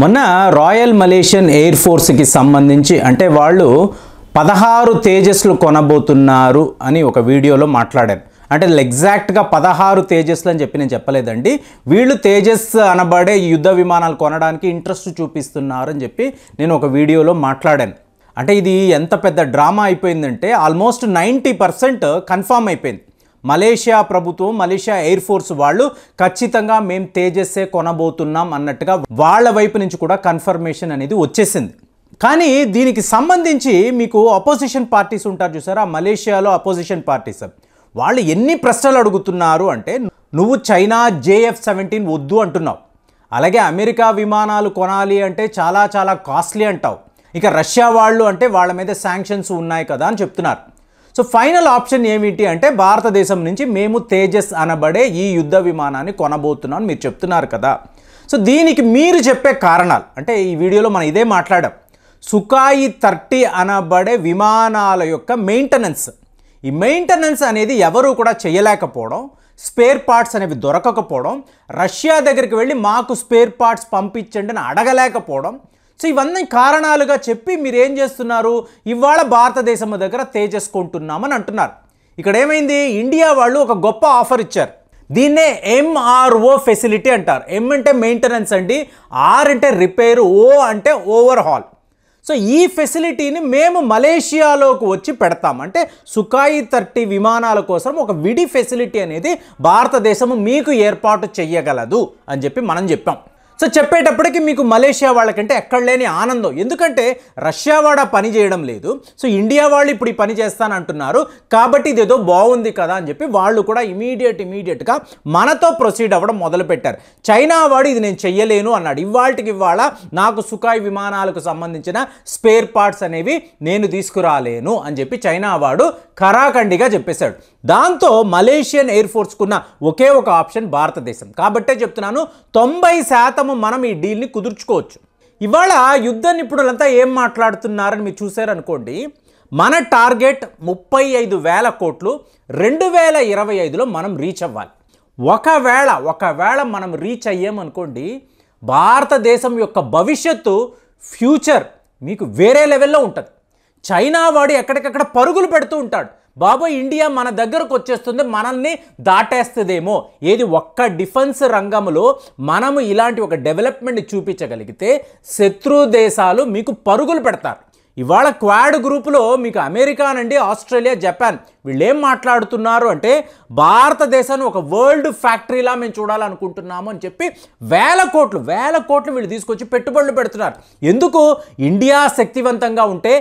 మొన్న royal Malaysian air ఫోర్స్కి సంబంధించి అంటే వాళ్ళు పదహారు తేజస్లు కొనబోతున్నారు అని ఒక వీడియోలో మాట్లాడాను అంటే ఎగ్జాక్ట్గా పదహారు తేజస్లు అని చెప్పి నేను చెప్పలేదండి వీళ్ళు తేజస్ అనబడే యుద్ధ విమానాలు కొనడానికి ఇంట్రెస్ట్ చూపిస్తున్నారు అని చెప్పి నేను ఒక వీడియోలో మాట్లాడాను అంటే ఇది ఎంత పెద్ద డ్రామా అయిపోయిందంటే ఆల్మోస్ట్ నైంటీ పర్సెంట్ కన్ఫామ్ అయిపోయింది మలేషియా ప్రభుత్వం మలేషియా ఎయిర్ ఫోర్స్ వాళ్ళు ఖచ్చితంగా మేము తేజస్సే కొనబోతున్నాం అన్నట్టుగా వాళ్ళ వైపు నుంచి కూడా కన్ఫర్మేషన్ అనేది వచ్చేసింది కానీ దీనికి సంబంధించి మీకు అపోజిషన్ పార్టీస్ ఉంటారు చూసారా మలేషియాలో అపోజిషన్ పార్టీస్ వాళ్ళు ఎన్ని ప్రశ్నలు అడుగుతున్నారు అంటే నువ్వు చైనా జేఎఫ్ సెవెంటీన్ వద్దు అంటున్నావు అలాగే అమెరికా విమానాలు కొనాలి అంటే చాలా చాలా కాస్ట్లీ అంటావు ఇక రష్యా వాళ్ళు అంటే వాళ్ళ మీద శాంక్షన్స్ ఉన్నాయి కదా అని చెప్తున్నారు సో ఫైనల్ ఆప్షన్ ఏమిటి అంటే భారతదేశం నుంచి మేము తేజస్ అనబడే ఈ యుద్ధ విమానాన్ని కొనబోతున్నాం మీరు చెప్తున్నారు కదా సో దీనికి మీరు చెప్పే కారణాలు అంటే ఈ వీడియోలో మనం ఇదే మాట్లాడాం సుకాయి థర్టీ అనబడే విమానాల యొక్క మెయింటెనెన్స్ ఈ మెయింటెనెన్స్ అనేది ఎవరూ కూడా చేయలేకపోవడం స్పేర్ పార్ట్స్ అనేవి దొరకకపోవడం రష్యా దగ్గరికి వెళ్ళి మాకు స్పేర్ పార్ట్స్ పంపించండి అని అడగలేకపోవడం సో ఇవన్నీ కారణాలుగా చెప్పి మీరు ఏం చేస్తున్నారు ఇవాళ భారతదేశం దగ్గర తేజేసుకుంటున్నామని అంటున్నారు ఇక్కడ ఏమైంది ఇండియా వాళ్ళు ఒక గొప్ప ఆఫర్ ఇచ్చారు దీన్నే ఎంఆర్ఓ ఫెసిలిటీ అంటారు ఎం అంటే మెయింటెనెన్స్ అండి ఆర్ అంటే రిపేర్ ఓ అంటే ఓవర్హాల్ సో ఈ ఫెసిలిటీని మేము మలేషియాలోకి వచ్చి పెడతాం అంటే సుఖాయి థర్టీ విమానాల కోసం ఒక విడి ఫెసిలిటీ అనేది భారతదేశము మీకు ఏర్పాటు చేయగలదు అని చెప్పి మనం చెప్పాం సో చెప్పేటప్పటికి మీకు మలేషియా వాళ్ళకంటే ఎక్కడ లేని ఆనందం ఎందుకంటే రష్యా వాడ పని చేయడం లేదు సో ఇండియా వాళ్ళు ఇప్పుడు ఈ పని చేస్తానంటున్నారు కాబట్టి ఇదేదో బాగుంది కదా అని చెప్పి వాళ్ళు కూడా ఇమీడియట్ ఇమీడియట్గా మనతో ప్రొసీడ్ అవ్వడం మొదలుపెట్టారు చైనా వాడు ఇది నేను చెయ్యలేను అన్నాడు ఇవాళకి ఇవాళ నాకు సుఖాయ్ విమానాలకు సంబంధించిన స్పేర్ పార్ట్స్ అనేవి నేను తీసుకురాలేను అని చెప్పి చైనా వాడు ఖరాఖండిగా చెప్పేశాడు దాంతో మలేషియన్ ఎయిర్ ఫోర్స్కున్న ఒకే ఒక ఆప్షన్ భారతదేశం కాబట్టే చెప్తున్నాను తొంభై శాతము మనం ఈ డీల్ని కుదుర్చుకోవచ్చు ఇవాళ యుద్ధ నిపుణులంతా ఏం మాట్లాడుతున్నారని మీరు చూసారనుకోండి మన టార్గెట్ ముప్పై ఐదు వేల కోట్లు రెండు వేల ఇరవై ఐదులో మనం రీచ్ అవ్వాలి ఒకవేళ ఒకవేళ మనం రీచ్ అయ్యామనుకోండి భారతదేశం యొక్క భవిష్యత్తు ఫ్యూచర్ మీకు వేరే లెవెల్లో ఉంటుంది చైనా వాడు ఎక్కడికక్కడ పరుగులు పెడుతూ ఉంటాడు బాబోయ్ ఇండియా మన దగ్గరకు వచ్చేస్తుంది మనల్ని దాటేస్తుందేమో ఏది ఒక్క డిఫెన్స్ రంగంలో మనము ఇలాంటి ఒక డెవలప్మెంట్ చూపించగలిగితే శత్రు దేశాలు మీకు పరుగులు పెడతారు ఇవాళ క్వాడ్ గ్రూపులో మీకు అమెరికా నుండి ఆస్ట్రేలియా జపాన్ వీళ్ళు ఏం మాట్లాడుతున్నారు అంటే భారతదేశాన్ని ఒక వరల్డ్ ఫ్యాక్టరీలా మేము చూడాలనుకుంటున్నాము అని చెప్పి వేల కోట్లు వేల కోట్లు వీళ్ళు తీసుకొచ్చి పెట్టుబడులు పెడుతున్నారు ఎందుకు ఇండియా శక్తివంతంగా ఉంటే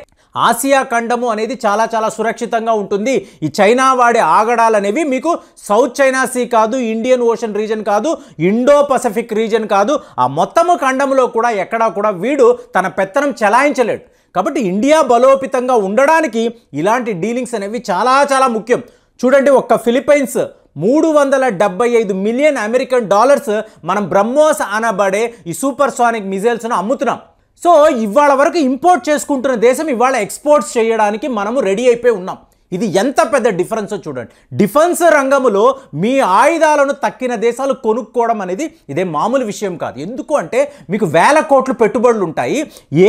ఆసియా ఖండము అనేది చాలా చాలా సురక్షితంగా ఉంటుంది ఈ చైనా వాడే ఆగడాలు అనేవి మీకు సౌత్ చైనా సీ కాదు ఇండియన్ ఓషన్ రీజన్ కాదు ఇండో పసిఫిక్ రీజన్ కాదు ఆ మొత్తము ఖండంలో కూడా ఎక్కడా కూడా వీడు తన పెత్తనం చెలాయించలేడు కాబట్టి ఇండియా బలోపేతంగా ఉండడానికి ఇలాంటి డీలింగ్స్ అనేవి చాలా చాలా ముఖ్యం చూడండి ఒక్క ఫిలిప్పైన్స్ మూడు వందల డెబ్బై ఐదు మిలియన్ అమెరికన్ డాలర్స్ మనం బ్రహ్మోస్ అనబడే ఈ సూపర్ సానిక్ మిజైల్స్ను అమ్ముతున్నాం సో ఇవాళ వరకు ఇంపోర్ట్ చేసుకుంటున్న దేశం ఇవాళ ఎక్స్పోర్ట్స్ చేయడానికి మనము రెడీ అయిపోయి ఉన్నాం ఇది ఎంత పెద్ద డిఫరెన్స్ చూడండి డిఫెన్స్ రంగంలో మీ ఆయుధాలను తక్కిన దేశాలు కొనుక్కోవడం అనేది ఇదే మామూలు విషయం కాదు ఎందుకు అంటే మీకు వేల కోట్లు పెట్టుబడులు ఉంటాయి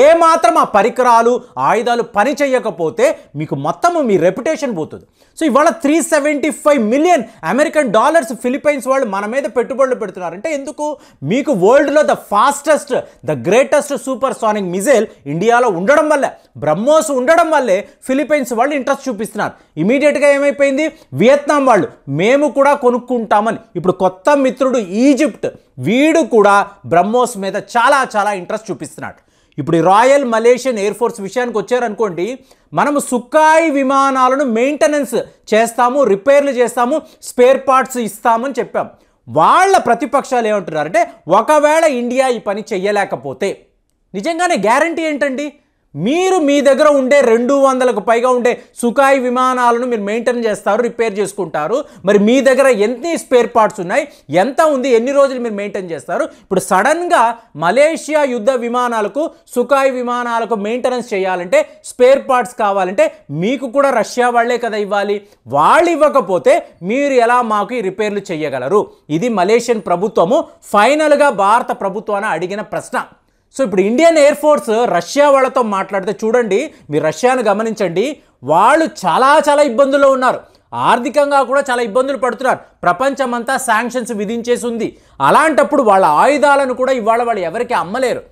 ఏమాత్రం ఆ పరికరాలు ఆయుధాలు పని చేయకపోతే మీకు మొత్తము మీ రెప్యుటేషన్ పోతుంది సో ఇవాళ three seventy five million American dollars Philippines వాళ్ళు మన మీద పెట్టుబడులు పెడుతున్నారంటే ఎందుకు మీకు వరల్డ్లో the fastest the greatest supersonic missile ఇండియాలో ఉండడం వల్ల బ్రహ్మోస్ ఉండడం వల్లే ఫిలిప్పైన్స్ వాళ్ళు ఇంట్రెస్ట్ చూపిస్తున్నారు అన్నారు ఇమీడియట్గా ఏమైపోయింది వియత్నాం వాళ్ళు మేము కూడా కొనుక్కుంటామని ఇప్పుడు కొత్త మిత్రుడు ఈజిప్ట్ వీడు కూడా బ్రహ్మోస్ మీద చాలా చాలా ఇంట్రెస్ట్ చూపిస్తున్నాడు ఇప్పుడు రాయల్ మలేషియన్ ఎయిర్ ఫోర్స్ విషయానికి వచ్చారనుకోండి మనము సుఖాయి విమానాలను మెయింటెనెన్స్ చేస్తాము రిపేర్లు చేస్తాము స్పేర్ పార్ట్స్ ఇస్తామని చెప్పాం వాళ్ళ ప్రతిపక్షాలు ఏమంటున్నారంటే ఒకవేళ ఇండియా ఈ పని చెయ్యలేకపోతే నిజంగానే గ్యారంటీ ఏంటండి మీరు మీ దగ్గర ఉండే రెండు వందలకు పైగా ఉండే సుఖాయి విమానాలను మీరు మెయింటైన్ చేస్తారు రిపేర్ చేసుకుంటారు మరి మీ దగ్గర ఎన్ని స్పేర్ పార్ట్స్ ఉన్నాయి ఎంత ఉంది ఎన్ని రోజులు మీరు మెయింటైన్ చేస్తారు ఇప్పుడు సడన్గా మలేషియా యుద్ధ విమానాలకు సుఖాయి విమానాలకు మెయింటెనెన్స్ చేయాలంటే స్పేర్ పార్ట్స్ కావాలంటే మీకు కూడా రష్యా వాళ్లే కదా ఇవ్వాలి వాళ్ళు ఇవ్వకపోతే మీరు ఎలా మాకు ఈ రిపేర్లు చేయగలరు ఇది మలేషియన్ ప్రభుత్వము ఫైనల్గా భారత ప్రభుత్వాన్ని అడిగిన ప్రశ్న సో ఇప్పుడు ఇండియన్ ఎయిర్ ఫోర్స్ రష్యా వాళ్ళతో మాట్లాడితే చూడండి మీరు రష్యాను గమనించండి వాళ్ళు చాలా చాలా ఇబ్బందుల్లో ఉన్నారు ఆర్థికంగా కూడా చాలా ఇబ్బందులు పడుతున్నారు ప్రపంచమంతా శాంక్షన్స్ విధించేసి ఉంది అలాంటప్పుడు వాళ్ళ ఆయుధాలను కూడా ఇవాళ వాళ్ళు ఎవరికి అమ్మలేరు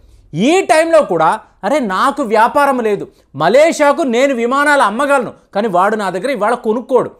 ఈ టైంలో కూడా అరే నాకు వ్యాపారం లేదు మలేషియాకు నేను విమానాలు అమ్మగలను కానీ వాడు నా దగ్గర ఇవాళ కొనుక్కోడు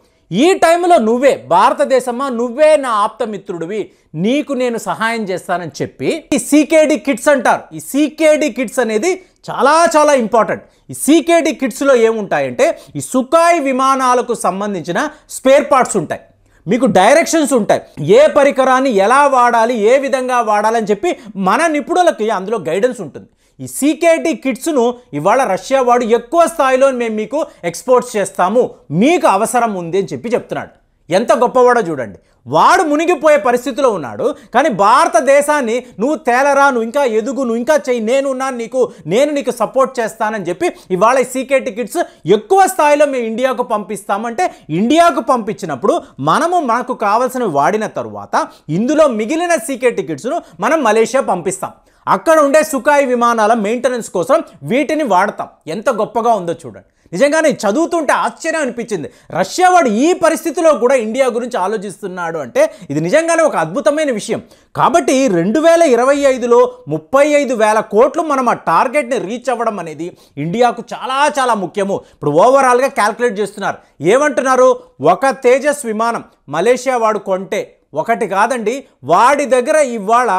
ఈ టైంలో నువ్వే భారతదేశమా నువ్వే నా ఆప్తమిత్రుడివి నీకు నేను సహాయం చేస్తానని చెప్పి ఈ సీకేడి కిట్స్ అంటారు ఈ సీకేడి కిట్స్ అనేది చాలా చాలా ఇంపార్టెంట్ ఈ సీకేడి కిట్స్లో ఏముంటాయంటే ఈ సుఖాయ్ విమానాలకు సంబంధించిన స్పేర్ పార్ట్స్ ఉంటాయి మీకు డైరెక్షన్స్ ఉంటాయి ఏ పరికరాన్ని ఎలా వాడాలి ఏ విధంగా వాడాలని చెప్పి మన నిపుణులకి అందులో గైడెన్స్ ఉంటుంది ఈ సీకేటీ కిట్స్ను ఇవాళ రష్యా వాడు ఎక్కువ స్థాయిలో మేము మీకు ఎక్స్పోర్ట్స్ చేస్తాము మీకు అవసరం ఉంది అని చెప్పి చెప్తున్నాడు ఎంత గొప్పవాడో చూడండి వాడు మునిగిపోయే పరిస్థితిలో ఉన్నాడు కానీ భారతదేశాన్ని నువ్వు తేలరా నువ్వు ఇంకా ఎదుగు నువ్వు ఇంకా చెయ్యి నేనున్నాను నీకు నేను నీకు సపోర్ట్ చేస్తానని చెప్పి ఇవాళ సీకే టికెట్స్ ఎక్కువ స్థాయిలో మేము ఇండియాకు పంపిస్తామంటే ఇండియాకు పంపించినప్పుడు మనము మనకు కావాల్సినవి వాడిన తరువాత ఇందులో మిగిలిన సీకే టికెట్స్ను మనం మలేషియా పంపిస్తాం అక్కడ ఉండే సుఖాయి విమానాల మెయింటెనెన్స్ కోసం వీటిని వాడతాం ఎంత గొప్పగా ఉందో చూడండి నిజంగానే చదువుతుంటే ఆశ్చర్యం అనిపించింది రష్యా వాడు ఈ పరిస్థితిలో కూడా ఇండియా గురించి ఆలోచిస్తున్నాడు అంటే ఇది నిజంగానే ఒక అద్భుతమైన విషయం కాబట్టి రెండు వేల ఇరవై ఐదులో ముప్పై ఐదు వేల కోట్లు మనం ఆ టార్గెట్ని రీచ్ అవ్వడం అనేది ఇండియాకు చాలా చాలా ముఖ్యము ఇప్పుడు ఓవరాల్గా క్యాల్కులేట్ చేస్తున్నారు ఏమంటున్నారు ఒక తేజస్ విమానం మలేషియా వాడు కొంటే ఒకటి కాదండి వాడి దగ్గర ఇవాళ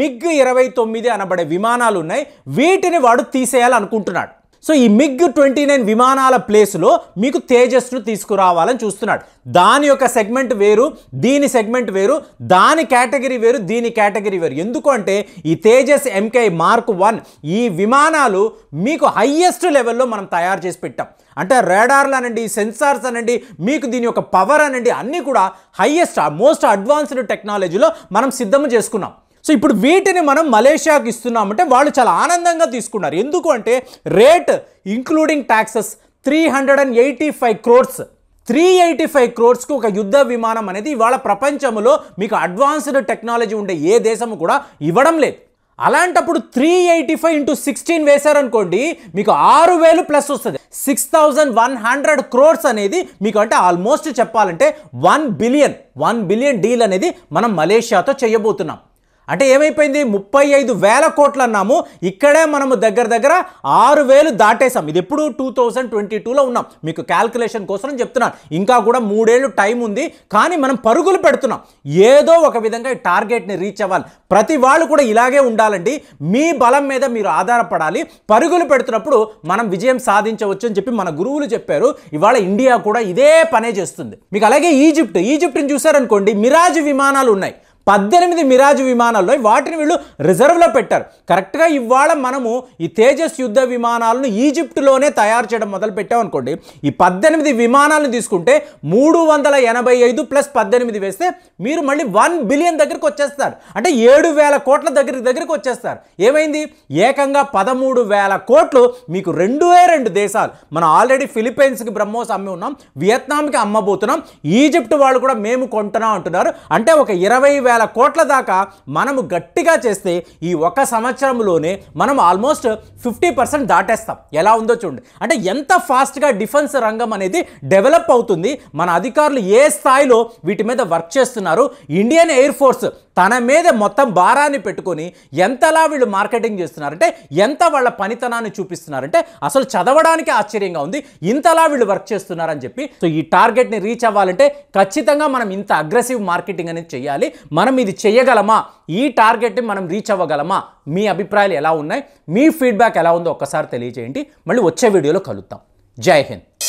మిగ్ ఇరవై తొమ్మిది అనబడే విమానాలు ఉన్నాయి వీటిని వాడు తీసేయాలనుకుంటున్నాడు సో ఈ మిగ్ ట్వంటీ నైన్ విమానాల ప్లేస్లో మీకు తేజస్ను తీసుకురావాలని చూస్తున్నాడు దాని యొక్క సెగ్మెంట్ వేరు దీని సెగ్మెంట్ వేరు దాని కేటగిరీ వేరు దీని కేటగిరీ వేరు ఎందుకు అంటే ఈ తేజస్ ఎంకే మార్క్ వన్ ఈ విమానాలు మీకు హయ్యెస్ట్ లెవెల్లో మనం తయారు చేసి పెట్టాం అంటే రేడార్లు అనండి సెన్సార్స్ అనండి మీకు దీని యొక్క పవర్ అనండి అన్నీ కూడా హయ్యెస్ట్ మోస్ట్ అడ్వాన్స్డ్ టెక్నాలజీలో మనం సిద్ధం చేసుకున్నాం సో ఇప్పుడు వీటిని మనం మలేషియాకి ఇస్తున్నామంటే వాళ్ళు చాలా ఆనందంగా తీసుకున్నారు ఎందుకు అంటే rate including taxes three hundred and eighty five crores three eighty five క్రోర్స్కి ఒక యుద్ధ విమానం అనేది ఇవాళ ప్రపంచంలో మీకు అడ్వాన్స్డ్ టెక్నాలజీ ఉండే ఏ దేశము కూడా ఇవ్వడం లేదు అలాంటప్పుడు three eighty five into sixteen వేశారనుకోండి మీకు ఆరు వేలు ప్లస్ వస్తుంది six thousand one hundred crores అనేది మీకు అంటే ఆల్మోస్ట్ చెప్పాలంటే one billion one billion deal అనేది మనం మలేషియాతో చేయబోతున్నాం అంటే ఏమైపోయింది ముప్పై ఐదు వేల కోట్లు అన్నాము ఇక్కడే మనము దగ్గర దగ్గర ఆరు వేలు దాటేసాం ఇది ఎప్పుడు టూ థౌజండ్ ట్వంటీ టూలో ఉన్నాం మీకు క్యాల్కులేషన్ కోసం చెప్తున్నాను ఇంకా కూడా మూడేళ్ళు టైం ఉంది కానీ మనం పరుగులు పెడుతున్నాం ఏదో ఒక విధంగా ఈ టార్గెట్ని రీచ్ అవ్వాలి ప్రతి వాళ్ళు కూడా ఇలాగే ఉండాలండి మీ బలం మీద మీరు ఆధారపడాలి పరుగులు పెడుతున్నప్పుడు మనం విజయం సాధించవచ్చు అని చెప్పి మన గురువులు చెప్పారు ఇవాళ ఇండియా కూడా ఇదే పనే చేస్తుంది మీకు అలాగే ఈజిప్ట్ ఈజిప్ట్ని చూసారనుకోండి మిరాజ్ విమానాలు ఉన్నాయి పద్దెనిమిది మిరాజ్ విమానాల్లో వాటిని వీళ్ళు రిజర్వ్లో పెట్టారు కరెక్ట్గా ఇవాళ మనము ఈ తేజస్ యుద్ధ విమానాలను ఈజిప్టులోనే తయారు చేయడం మొదలు పెట్టామనుకోండి ఈ పద్దెనిమిది విమానాలను తీసుకుంటే మూడు వందల ఎనభై ఐదు ప్లస్ పద్దెనిమిది వేస్తే మీరు మళ్ళీ వన్ బిలియన్ దగ్గరికి వచ్చేస్తారు అంటే ఏడు వేల కోట్ల దగ్గరికి దగ్గరికి వచ్చేస్తారు ఏమైంది ఏకంగా పదమూడు వేల కోట్లు మీకు రెండువే రెండు దేశాలు మనం ఆల్రెడీ ఫిలిప్పైన్స్కి బ్రహ్మోస్ అమ్మి ఉన్నాం వియత్నాంకి అమ్మబోతున్నాం ఈజిప్ట్ వాళ్ళు కూడా మేము కొంటున్నాం అంటున్నారు అంటే ఒక ఇరవై వేల వేల కోట్ల దాకా మనము గట్టిగా చేస్తే ఈ ఒక సంవత్సరంలోనే మనం ఆల్మోస్ట్ ఫిఫ్టీ పర్సెంట్ దాటేస్తాం ఎలా ఉందో చూడండి అంటే ఎంత ఫాస్ట్గా డిఫెన్స్ రంగం అనేది డెవలప్ అవుతుంది మన అధికారులు ఏ స్థాయిలో వీటి మీద వర్క్ చేస్తున్నారు ఇండియన్ ఎయిర్ ఫోర్స్ తన మీద మొత్తం భారాన్ని పెట్టుకొని ఎంతలా వీళ్ళు మార్కెటింగ్ చేస్తున్నారంటే ఎంత వాళ్ళ పనితనాన్ని చూపిస్తున్నారంటే అసలు చదవడానికి ఆశ్చర్యంగా ఉంది ఇంతలా వీళ్ళు వర్క్ చేస్తున్నారని చెప్పి సో ఈ టార్గెట్ని రీచ్ అవ్వాలంటే ఖచ్చితంగా మనం ఇంత అగ్రెసివ్ మార్కెటింగ్ అనేది చేయాలి మన మనం ఇది చేయగలమా ఈ టార్గెట్ని మనం రీచ్ అవ్వగలమా మీ అభిప్రాయాలు ఎలా ఉన్నాయి మీ ఫీడ్బ్యాక్ ఎలా ఉందో ఒక్కసారి తెలియజేయండి మళ్ళీ వచ్చే వీడియోలో కలుద్దాం జై హింద్